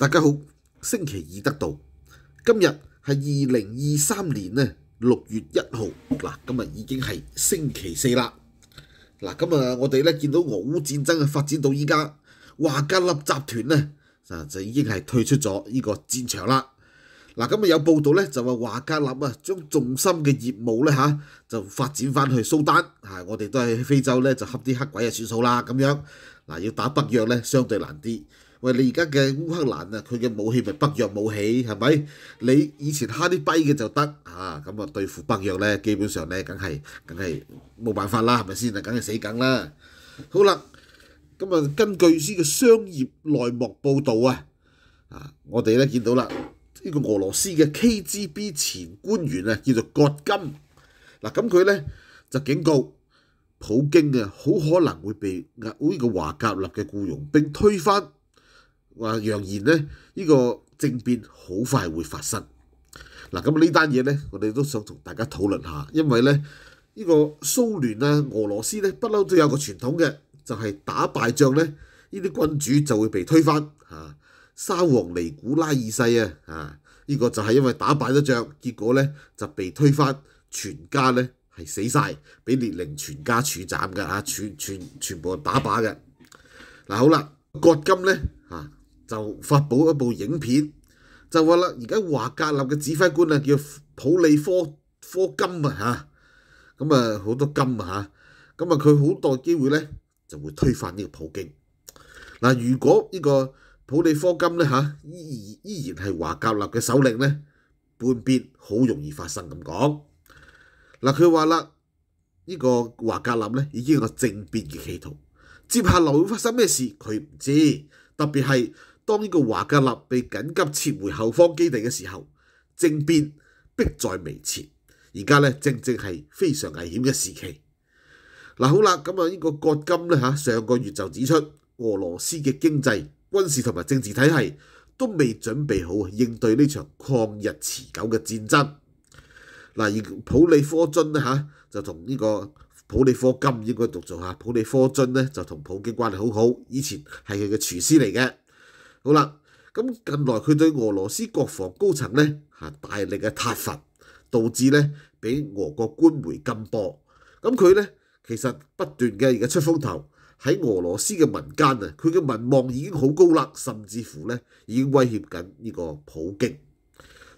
大家好，星期二得到今日系二零二三年呢六月一号嗱，今日已经系星期四啦嗱，今日我哋咧见到俄乌战争嘅发展到依家，华格纳集团呢就已经系退出咗呢个战场啦嗱，咁啊有报道咧就话华格纳啊将重心嘅业务咧吓就发展翻去苏丹吓，我哋都系非洲咧就恰啲黑鬼嘅算数啦咁样嗱，要打北约咧相对难啲。喂，你而家嘅烏克蘭啊，佢嘅武器咪北約武器係咪？你以前蝦啲跛嘅就得嚇，咁啊對付北約咧，基本上咧梗係梗係冇辦法啦，係咪先啊？梗係死梗啦！好啦，咁啊，根據呢個商業內幕報道啊，啊，我哋咧見到啦呢個俄羅斯嘅 KGB 前官員啊，叫做葛金嗱，咁佢咧就警告普京啊，好可能會被亞會嘅華格納嘅僱傭並推翻。話揚言咧，呢個政變好快會發生嗱。咁呢單嘢咧，我哋都想同大家討論下，因為咧呢個蘇聯啊、俄羅斯咧，不嬲都有個傳統嘅，就係打敗仗咧，呢啲君主就會被推翻嚇。沙皇尼古拉二世啊，啊，呢個就係因為打敗咗仗，結果咧就被推翻，全家咧係死曬，俾列寧全家處斬㗎啊，全全全部打靶嘅。嗱好啦，葛金咧啊～就發布一部影片，就話啦，而家華格納嘅指揮官啊叫普利科科金啊嚇，咁啊好多金啊嚇，咁啊佢好多機會咧就會推翻呢個普京。嗱，如果呢個普利科金咧嚇依依依然係華格納嘅首領咧，叛變好容易發生咁講。嗱，佢話啦，呢個華格納咧已經有政變嘅企圖，接下來會發生咩事佢唔知，特別係。当呢个华格纳被紧急撤回后方基地嘅时候，政变迫在眉睫。而家咧正正系非常危险嘅时期。嗱，好啦，咁啊，呢个郭金咧吓，上个月就指出俄罗斯嘅经济、军事同埋政治体系都未准备好应对呢场抗日持久嘅战争。嗱，而普利科津咧吓就同呢个普利科金应该读做吓普利科津咧就同普京关系好好，以前系佢嘅厨师嚟嘅。好啦，咁近來佢對俄羅斯國防高層咧嚇大力嘅塌伐，導致咧俾俄國官媒禁播。咁佢咧其實不斷嘅而家出風頭喺俄羅斯嘅民間啊，佢嘅民望已經好高啦，甚至乎咧已經威脅緊呢個普京。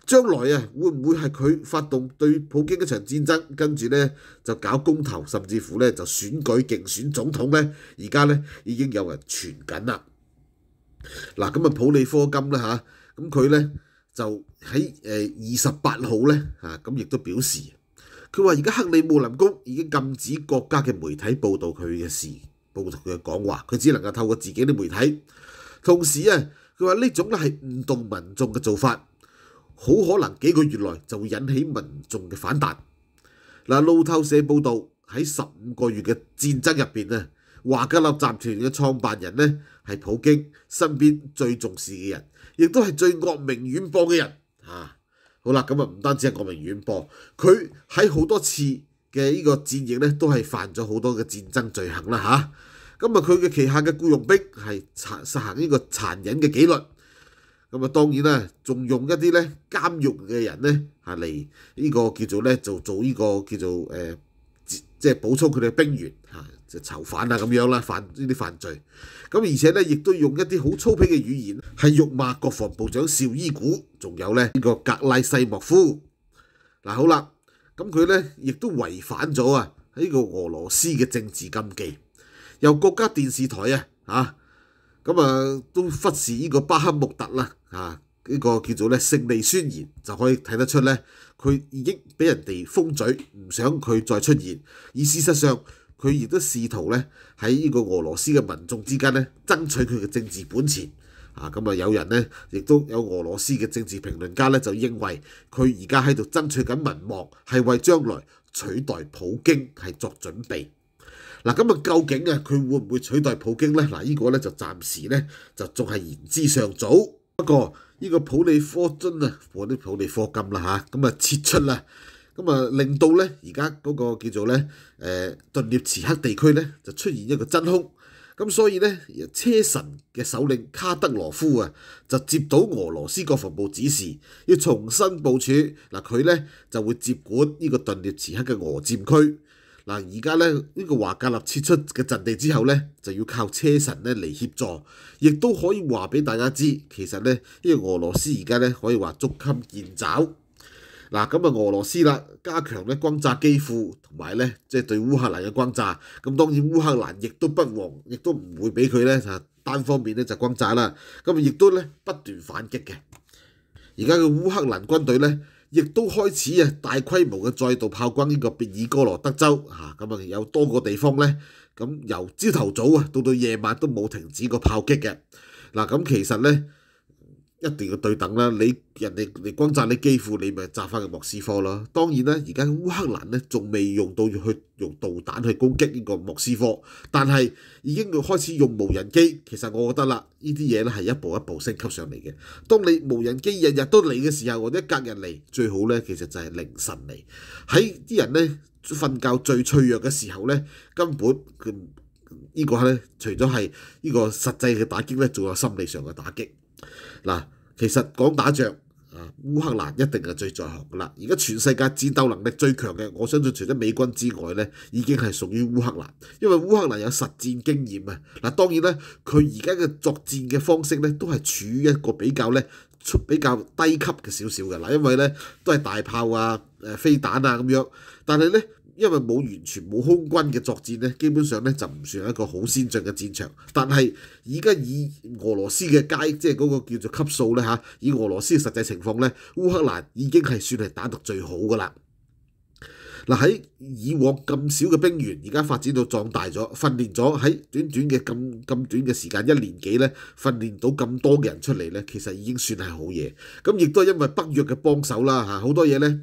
將來啊會唔會係佢發動對普京一場戰爭，跟住咧就搞公投，甚至乎咧就選舉競選總統咧？而家咧已經有人傳緊啦。嗱，咁啊，普利科金啦，吓，咁佢咧就喺诶二十八号咧，吓，咁亦都表示，佢话而家克里姆林宫已经禁止国家嘅媒体报道佢嘅事，报道佢嘅讲话，佢只能够透过自己啲媒体。同时啊，佢话呢种咧系误导民众嘅做法，好可能几个月内就会引起民众嘅反弹。嗱，路透社报道喺十五个月嘅战争入边啊。華格納集團嘅創辦人咧係普京身邊最重視嘅人，亦都係最惡名遠播嘅人啊！好啦，咁啊唔單止係惡名遠播，佢喺好多次嘅呢個戰役咧都係犯咗好多嘅戰爭罪行啦嚇。咁啊佢嘅旗下嘅僱傭兵係殘實行呢個殘忍嘅紀律，咁啊當然啦，仲用一啲咧監獄嘅人咧係嚟呢個叫做咧就做呢個叫做誒即係補充佢哋嘅兵員嚇。就囚犯啊咁樣啦，犯呢啲犯罪，咁而且咧，亦都用一啲好粗鄙嘅語言，係辱罵國防部長邵伊古，仲有咧呢個格拉西莫夫。嗱好啦，咁佢咧亦都違反咗啊，呢個俄羅斯嘅政治禁忌，由國家電視台啊，嚇咁啊都忽視呢個巴克穆特啦，啊呢個叫做咧勝利宣言，就可以睇得出咧，佢已經俾人哋封嘴，唔想佢再出現，而事實上。佢亦都試圖咧喺呢個俄羅斯嘅民眾之間咧爭取佢嘅政治本錢啊！咁啊，有人咧亦都有俄羅斯嘅政治評論家咧就認為佢而家喺度爭取緊民望，係為將來取代普京係作準備。嗱，咁啊，究竟啊佢會唔會取代普京咧？嗱，依個咧就暫時咧就仲係言之尚早。不過呢個普利科津啊，我啲普利科金啦嚇，咁啊撤出啦。咁啊，令到咧而家嗰個叫做咧，誒頓涅茨克地區咧就出現一個真空。咁所以咧，車臣嘅首領卡德羅夫啊，就接到俄羅斯國防部指示，要重新部署。嗱，佢咧就會接管呢個頓涅茨克嘅俄佔區。嗱，而家咧呢個華格納撤出嘅陣地之後咧，就要靠車臣咧嚟協助。亦都可以話俾大家知，其實咧呢個俄羅斯而家咧可以話捉襟見肘。嗱，咁啊，俄羅斯啦，加強咧轟炸機庫，同埋咧，即係對烏克蘭嘅轟炸。咁當然烏克蘭亦都不忘，亦都唔會俾佢咧，單方面咧就轟炸啦。咁啊，亦都咧不斷反擊嘅。而家嘅烏克蘭軍隊咧，亦都開始啊大規模嘅再度炮轟呢個別爾哥羅德州，嚇咁啊有多個地方咧，咁由朝頭早啊到到夜晚都冇停止過炮擊嘅。嗱，咁其實咧。一定要對等啦，你人哋你轟炸你機乎，你咪炸翻個莫斯科啦。當然啦，而家烏克蘭咧仲未用到去用導彈去攻擊呢個莫斯科，但係已經要開始用無人機。其實我覺得啦，呢啲嘢咧係一步一步升級上嚟嘅。當你無人機日日都嚟嘅時候，或者隔日嚟最好咧，其實就係凌晨嚟，喺啲人咧瞓覺最脆弱嘅時候咧，根本佢。呢個咧除咗係呢個實際嘅打擊咧，仲有心理上嘅打擊。嗱，其实讲打仗啊，乌克兰一定系最在行噶啦。而家全世界战斗能力最强嘅，我相信除咗美军之外咧，已经系属于乌克兰，因为乌克兰有实战经验啊。嗱，当然咧，佢而家嘅作战嘅方式咧，都系处于一个比较咧，比较低级嘅少少嘅嗱，因为咧都系大炮啊、诶飞弹啊咁样，但系咧。因為冇完全冇空軍嘅作戰咧，基本上咧就唔算係一個好先進嘅戰場。但係而家以俄羅斯嘅階，即係嗰個叫做級數咧嚇，以俄羅斯實際情況咧，烏克蘭已經係算係打得最好噶啦。嗱喺以往咁少嘅兵員，而家發展到壯大咗，訓練咗喺短短嘅咁咁短嘅時間一年幾咧，訓練到咁多嘅人出嚟咧，其實已經算係好嘢。咁亦都係因為北約嘅幫手啦嚇，好多嘢咧。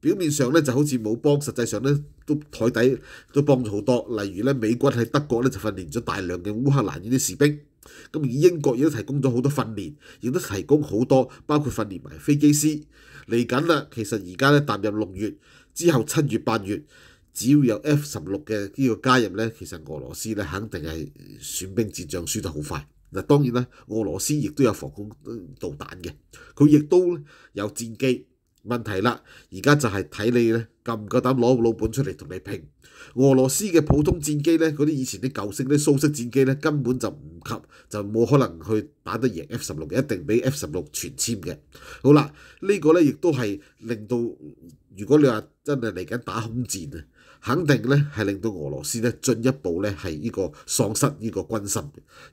表面上咧就好似冇幫，實際上咧都台底都幫咗好多。例如咧，美軍喺德國咧就訓練咗大量嘅烏克蘭呢啲士兵。咁而英國亦都提供咗好多訓練，亦都提供好多，包括訓練埋飛機師。嚟緊啦，其實而家咧踏入六月之後，七月、八月，只要有 F 十六嘅呢個加入咧，其實俄羅斯咧肯定係選兵戰將輸得好快。嗱，當然啦，俄羅斯亦都有防空導彈嘅，佢亦都有戰機。問題啦，而家就係睇你咧夠唔夠膽攞老本出嚟同你拼。俄羅斯嘅普通戰機咧，嗰啲以前啲舊式啲蘇式戰機咧，根本就唔及，就冇可能去打得贏 F 十六，一定俾 F 十六全籤嘅。好啦，呢個咧亦都係令到如果你話真係嚟緊打空戰啊，肯定咧係令到俄羅斯咧進一步咧係呢個喪失呢個軍心，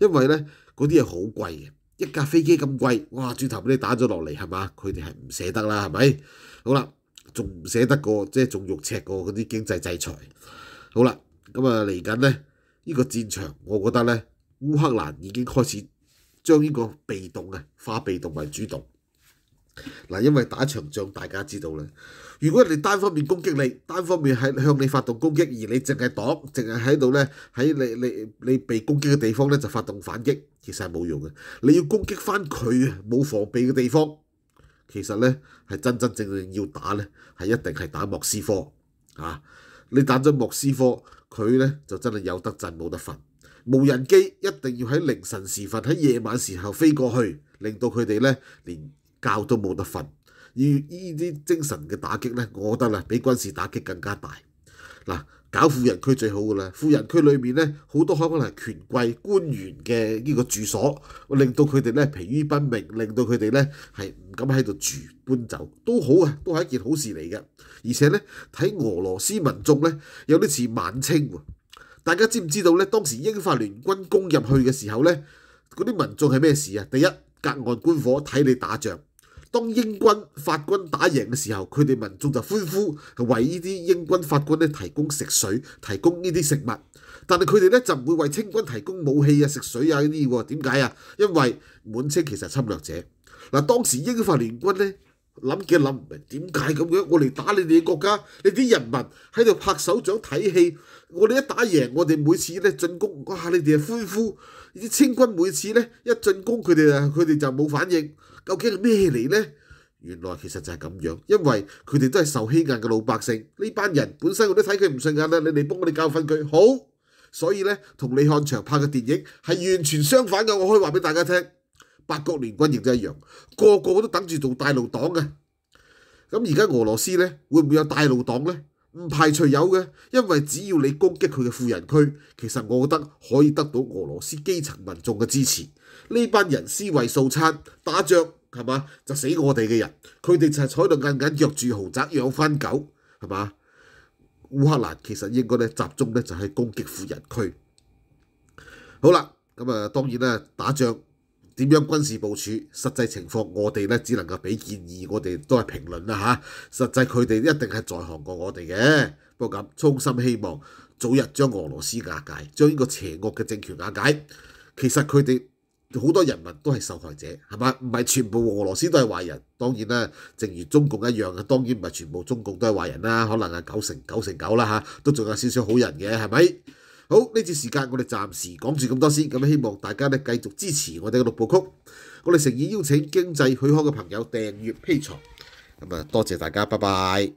因為咧嗰啲嘢好貴嘅。一架飛機咁貴，哇！轉頭俾你打咗落嚟係嘛？佢哋係唔捨得啦，係咪？好啦，仲唔捨得過，即係仲肉赤過嗰啲經濟制裁。好啦，咁啊嚟緊咧，呢個戰場，我覺得咧，烏克蘭已經開始將呢個被動啊，化被動為主動。嗱，因為打場仗，大家知道啦。如果你單方面攻擊你，單方面喺向你發動攻擊，而你淨係擋，淨係喺度咧，喺你你你被攻擊嘅地方咧就發動反擊，其實係冇用嘅。你要攻擊翻佢冇防備嘅地方。其實咧係真真正正要打咧，係一定係打莫斯科啊！你打咗莫斯科，佢咧就真係有得震冇得瞓。無人機一定要喺凌晨時分喺夜晚時候飛過去，令到佢哋咧連。教都冇得瞓，而呢啲精神嘅打擊咧，我覺得啦，比軍事打擊更加大。嗱，搞富人區最好噶啦，富人區裏面咧好多可能係權貴、官員嘅呢個住所，令到佢哋咧疲於奔命，令到佢哋咧係唔敢喺度住搬走都好啊，都係一件好事嚟嘅。而且咧，睇俄羅斯民眾咧有啲似晚清喎，大家知唔知道咧？當時英法聯軍攻入去嘅時候咧，嗰啲民眾係咩事啊？第一隔岸觀火，睇你打仗。當英軍法軍打贏嘅時候，佢哋民眾就歡呼，為呢啲英軍法軍咧提供食水、提供呢啲食物。但係佢哋咧就唔會為清軍提供武器啊、食水啊呢啲喎。點解啊？因為滿清其實侵略者。嗱，當時英法聯軍咧諗嘅諗唔明點解咁樣。我嚟打你哋國家，你啲人民喺度拍手掌睇戲。我哋一打贏，我哋每次咧進攻，哇！你哋歡呼。啲清军每次咧一进攻，佢哋啊，佢哋就冇反应。究竟系咩嚟咧？原来其实就系咁样，因为佢哋都系受欺压嘅老百姓。呢班人本身我都睇佢唔顺眼啦，你哋帮我哋教训佢好。所以咧，同李汉祥拍嘅电影系完全相反嘅。我可以话俾大家听，八国联军亦都一样，个个都等住做大陆党嘅。咁而家俄罗斯咧，会唔会有大陆党咧？唔排除有嘅，因為只要你攻擊佢嘅富人區，其實我覺得可以得到俄羅斯基層民眾嘅支持。呢班人思維素餐，打仗係嘛就死我哋嘅人，佢哋就係坐度硬緊約住豪宅養翻狗係嘛？烏克蘭其實應該咧集中咧就係攻擊富人區。好啦，咁啊當然啦，打仗。點樣軍事部署？實際情況我哋咧只能夠俾建議，我哋都係評論啦嚇。實際佢哋一定係在行過我哋嘅。不過咁衷心希望早日將俄羅斯壓解，將呢個邪惡嘅政權壓解。其實佢哋好多人民都係受害者，係咪？唔係全部俄羅斯都係壞人。當然啦，正如中共一樣啊，當然唔係全部中共都係壞人啦。可能係九成九成九啦嚇，都仲有少少好人嘅，係咪？好呢次時間，我哋暫時講住咁多先，咁希望大家咧繼續支持我哋嘅六部曲，我哋誠意邀請經濟許可嘅朋友訂閱披藏，咁啊多謝大家，拜拜。